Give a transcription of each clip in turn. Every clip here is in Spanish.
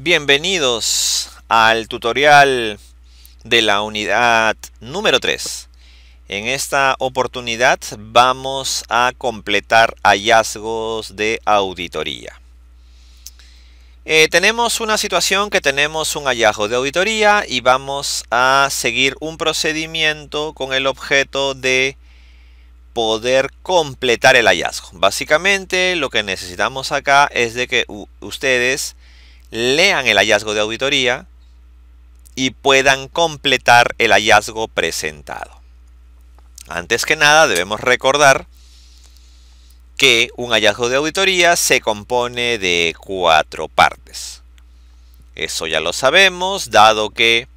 Bienvenidos al tutorial de la unidad número 3. En esta oportunidad vamos a completar hallazgos de auditoría. Eh, tenemos una situación que tenemos un hallazgo de auditoría y vamos a seguir un procedimiento con el objeto de poder completar el hallazgo. Básicamente lo que necesitamos acá es de que ustedes lean el hallazgo de auditoría y puedan completar el hallazgo presentado. Antes que nada debemos recordar que un hallazgo de auditoría se compone de cuatro partes. Eso ya lo sabemos, dado que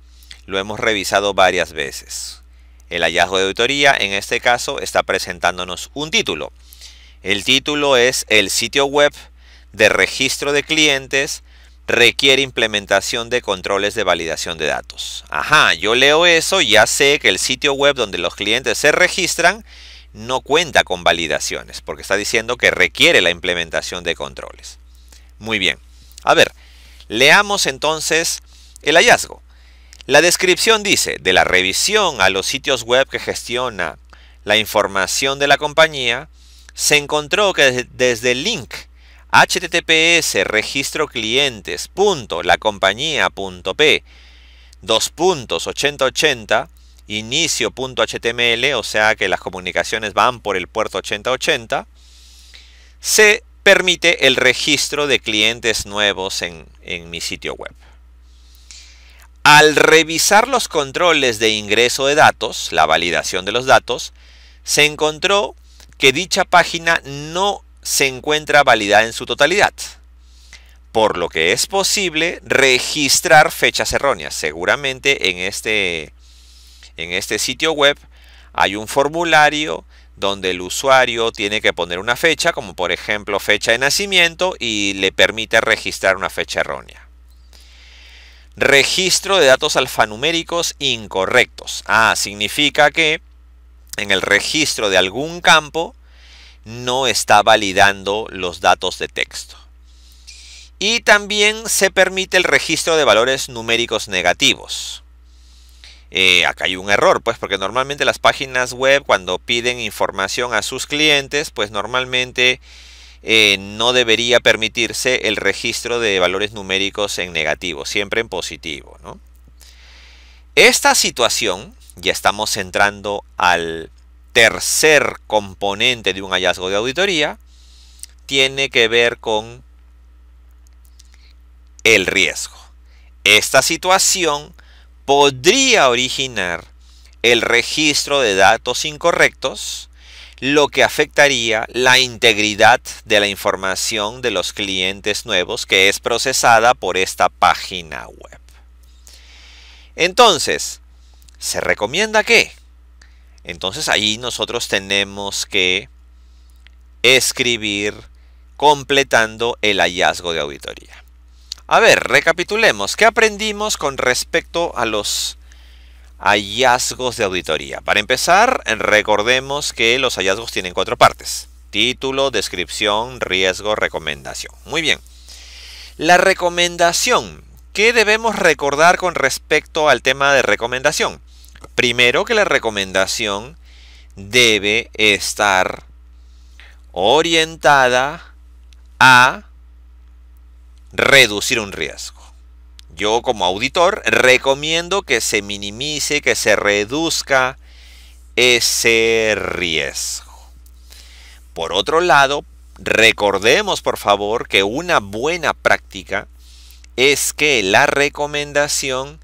lo hemos revisado varias veces. El hallazgo de auditoría en este caso está presentándonos un título. El título es el sitio web de registro de clientes requiere implementación de controles de validación de datos. Ajá, yo leo eso, y ya sé que el sitio web donde los clientes se registran no cuenta con validaciones, porque está diciendo que requiere la implementación de controles. Muy bien. A ver, leamos entonces el hallazgo. La descripción dice, de la revisión a los sitios web que gestiona la información de la compañía, se encontró que desde el link https registro clientes punto la compañía punto p dos puntos punto html o sea que las comunicaciones van por el puerto 8080, se permite el registro de clientes nuevos en, en, mi sitio web. Al revisar los controles de ingreso de datos, la validación de los datos, se encontró que dicha página no se encuentra validada en su totalidad, por lo que es posible registrar fechas erróneas. Seguramente en este, en este sitio web hay un formulario donde el usuario tiene que poner una fecha, como por ejemplo fecha de nacimiento, y le permite registrar una fecha errónea. Registro de datos alfanuméricos incorrectos. Ah, significa que en el registro de algún campo no está validando los datos de texto. Y también se permite el registro de valores numéricos negativos. Eh, acá hay un error, pues, porque normalmente las páginas web cuando piden información a sus clientes, pues normalmente eh, no debería permitirse el registro de valores numéricos en negativo, siempre en positivo. Esta situación, ya estamos entrando al tercer componente de un hallazgo de auditoría tiene que ver con el riesgo. Esta situación podría originar el registro de datos incorrectos, lo que afectaría la integridad de la información de los clientes nuevos que es procesada por esta página web. Entonces, se recomienda que entonces ahí nosotros tenemos que escribir completando el hallazgo de auditoría. A ver, recapitulemos. ¿Qué aprendimos con respecto a los hallazgos de auditoría? Para empezar, recordemos que los hallazgos tienen cuatro partes. Título, descripción, riesgo, recomendación. Muy bien. La recomendación. ¿Qué debemos recordar con respecto al tema de recomendación? Primero que la recomendación debe estar orientada a reducir un riesgo. Yo como auditor recomiendo que se minimice, que se reduzca ese riesgo. Por otro lado, recordemos por favor que una buena práctica es que la recomendación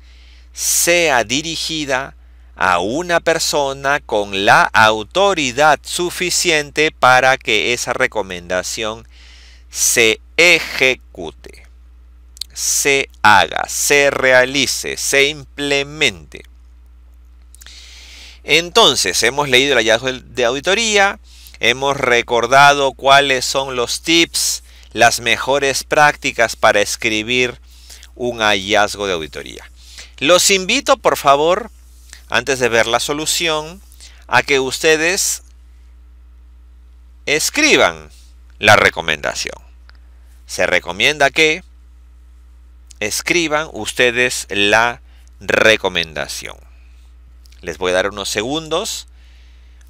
sea dirigida a una persona con la autoridad suficiente para que esa recomendación se ejecute, se haga, se realice, se implemente. Entonces, hemos leído el hallazgo de auditoría, hemos recordado cuáles son los tips, las mejores prácticas para escribir un hallazgo de auditoría. Los invito, por favor, antes de ver la solución, a que ustedes escriban la recomendación. Se recomienda que escriban ustedes la recomendación. Les voy a dar unos segundos.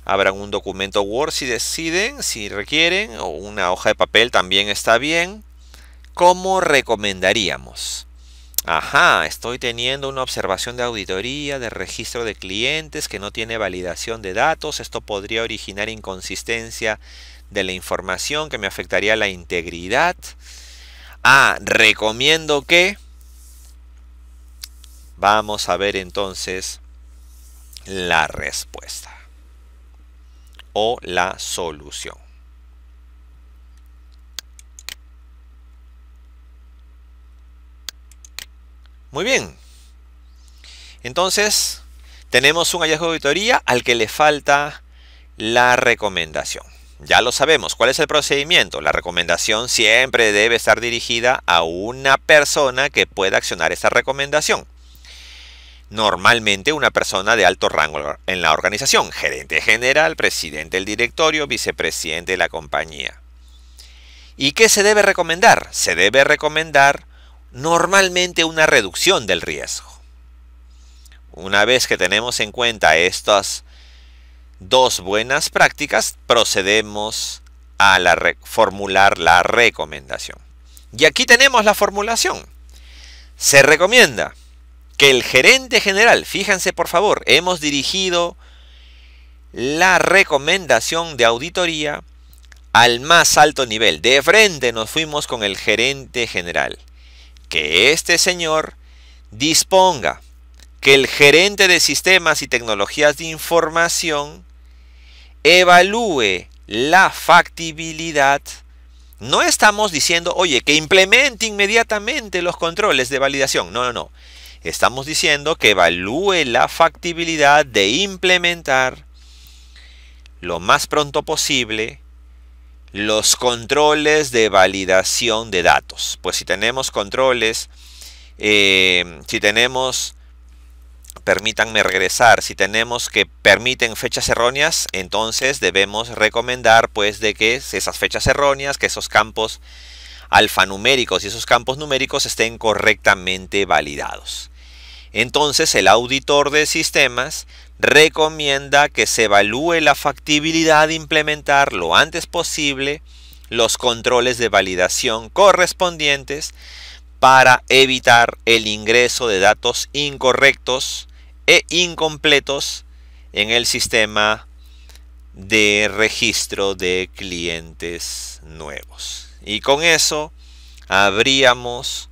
Abran un documento Word si deciden, si requieren, o una hoja de papel también está bien. ¿Cómo recomendaríamos? Ajá, estoy teniendo una observación de auditoría, de registro de clientes que no tiene validación de datos. Esto podría originar inconsistencia de la información que me afectaría la integridad. Ah, recomiendo que... Vamos a ver entonces la respuesta o la solución. Muy bien. Entonces, tenemos un hallazgo de auditoría al que le falta la recomendación. Ya lo sabemos, ¿cuál es el procedimiento? La recomendación siempre debe estar dirigida a una persona que pueda accionar esta recomendación. Normalmente una persona de alto rango en la organización, gerente general, presidente del directorio, vicepresidente de la compañía. ¿Y qué se debe recomendar? Se debe recomendar normalmente una reducción del riesgo. Una vez que tenemos en cuenta estas dos buenas prácticas, procedemos a la formular la recomendación. Y aquí tenemos la formulación. Se recomienda que el gerente general, fíjense por favor, hemos dirigido la recomendación de auditoría al más alto nivel. De frente nos fuimos con el gerente general que este señor disponga que el gerente de sistemas y tecnologías de información evalúe la factibilidad. No estamos diciendo, oye, que implemente inmediatamente los controles de validación. No, no, no. Estamos diciendo que evalúe la factibilidad de implementar lo más pronto posible los controles de validación de datos. Pues si tenemos controles, eh, si tenemos, permítanme regresar, si tenemos que permiten fechas erróneas, entonces debemos recomendar pues de que esas fechas erróneas, que esos campos alfanuméricos y esos campos numéricos estén correctamente validados. Entonces el auditor de sistemas recomienda que se evalúe la factibilidad de implementar lo antes posible los controles de validación correspondientes para evitar el ingreso de datos incorrectos e incompletos en el sistema de registro de clientes nuevos. Y con eso habríamos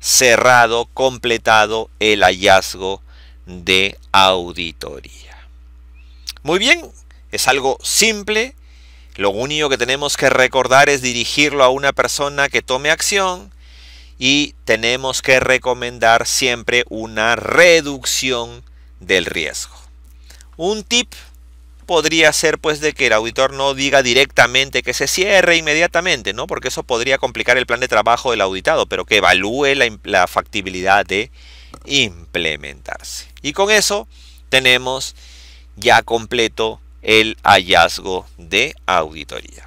cerrado, completado el hallazgo de auditoría. Muy bien, es algo simple. Lo único que tenemos que recordar es dirigirlo a una persona que tome acción y tenemos que recomendar siempre una reducción del riesgo. Un tip podría ser pues de que el auditor no diga directamente que se cierre inmediatamente, ¿no? Porque eso podría complicar el plan de trabajo del auditado, pero que evalúe la, la factibilidad de implementarse. Y con eso tenemos ya completo el hallazgo de auditoría.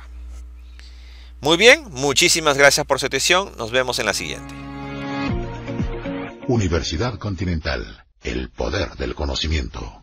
Muy bien, muchísimas gracias por su atención. Nos vemos en la siguiente. Universidad Continental, el poder del conocimiento.